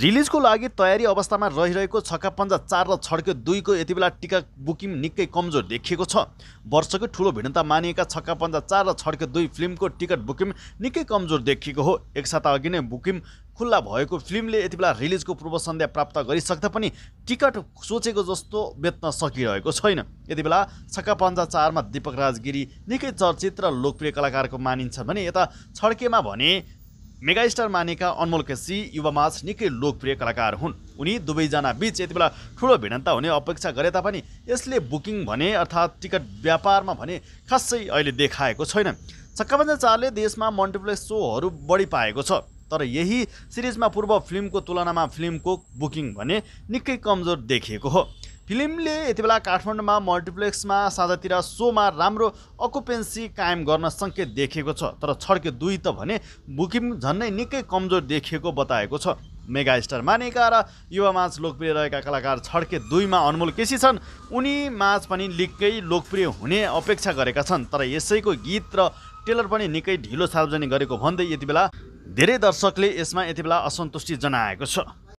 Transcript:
रिलिजको लागि तयारी अवस्थामा रहिरहेको छक्का पन्जा चार र छड्के दुईको यति बेला टिका बुकिङ निकै कमजोर देखिएको छ वर्षकै ठुलो भिन्नता मानिएका छक्का पन्जा चार र छड्के दुई फिल्मको टिकट बुकिङ निकै कमजोर देखिएको हो एक साता अघि नै बुकिङ खुल्ला भएको फिल्मले यति बेला रिलिजको पूर्व सन्ध्या प्राप्त गरिसक्दा पनि टिकट सोचेको जस्तो बेच्न सकिरहेको छैन यति बेला छक्का पन्जा चारमा दीपक राजगिरी निकै चर्चित र लोकप्रिय कलाकारको मानिन्छ भने यता छड्केमा भने मेगास्टार मानेका अनमोल केसी युवामाझ निकै लोकप्रिय कलाकार हुन् उनी दुवैजना बिच यति बेला ठुलो भिडन्ता हुने अपेक्षा गरे तापनि यसले बुकिङ भने अर्थात् टिकट व्यापारमा भने खासै अहिले देखाएको छैन छक्कापन्जा चारले देशमा मल्टिप्लेक्स सोहरू बढी पाएको छ तर यही सिरिजमा पूर्व फिल्मको तुलनामा फिल्मको बुकिङ भने निकै कमजोर देखिएको हो फिल्मले यति बेला काठमाडौँमा मल्टिप्लेक्समा साँझतिर सोमा राम्रो अकुपेन्सी कायम गर्न सङ्केत देखेको छ तर छड्के दुई त भने बुकिङ झन्नै निकै कमजोर देखिएको बताएको छ मेगा स्टार मानेका र युवामाझ लोकप्रिय रहेका कलाकार छड्के दुईमा अनमोल केसी छन् उनी माझ पनि निकै लोकप्रिय हुने अपेक्षा गरेका छन् तर यसैको गीत र टेलर पनि निकै ढिलो सार्वजनिक गरेको भन्दै यति बेला धेरै दर्शकले यसमा यति बेला असन्तुष्टि जनाएको छ